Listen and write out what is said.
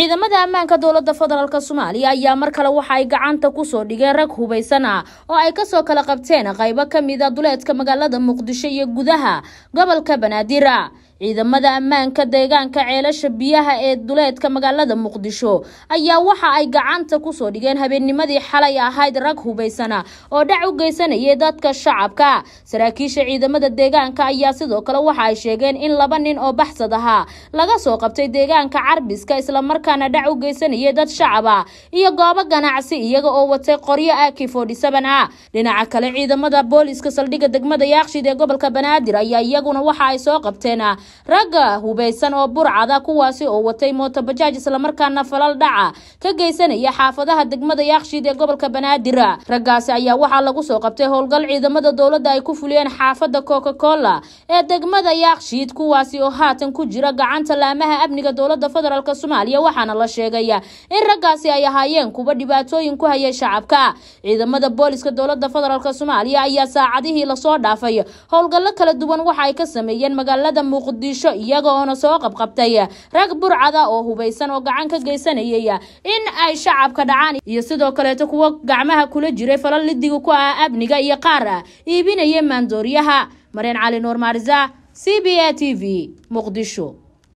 ciidamada ammaanka dowladda federaalk soomaaliya ayaa mar kale waxa ay gacanta kusoo dhigeen rag hubaysan oo ay kasoo kala qabteen qaybo kamid a ah duleedka magaalada muqdisho iyo gudaha gobolka banaadira ciidamada ammaanka deegaanka ceelasha biyaha ee duleedka magaalada muqdisho ayaa waxa ay gacanta kusoo dhigeen habeennimadii xalay ahayd rag hubaysana oo dhac u geysanayay dadka shacabka saraakiisha ciidamada deegaanka ayaa sidoo kale waxa ay sheegeen in laba nin oo baxsad ahaa laga soo qabtay deegaanka carbiska isla markaana dhac u geysanayay dad shacaba iyo goobo ganacsi iyaga oo watay qoryo aki fodhisaban ah dhinaca kale ciidamada booliiska saldhigga degmada yaaqshid ee gobolka banaadir ayaa iyaguna waxa ay soo qabteen ragga hubaysan oo burcada kuwaasi oo watay mooto bajaaj islamarkaana falal dhaca ka geysanaya xaafadaha degmada yaakshiid ee gobolka banaadir raggaasi ayaa waxaa lagu soo qabtay howlgal ciidamada dowladda ay ku fuliyeen xaafada coca cola ee degmada yaakshiid kuwaasi oo haatan ku jira gacanta laamaha amniga dowlada federaalk soomaaliya waxaana la sheegaya in raggaasi ay ahaayeen kuwa dhibaatooyin ku hayay shacabka ciidamada booliska dowlada federaalk soomaaliya ayaa saacadihii lasoo dhaafay howlgallo kala duwan waxa ay ka sameeyeen magaalada muuqd muqdisho iyagoona soo qabqabtay rag burcada oo hubaysan oo gacan ka geysanayay in ay shacabka dhacaan iyo sidoo kaleeto kuwo gacmaha kula jiray falalidiga ku ah abniga iyo qaar iibinaya maandooriyaha mareen cali nuur maarisa c b a t v muqdisho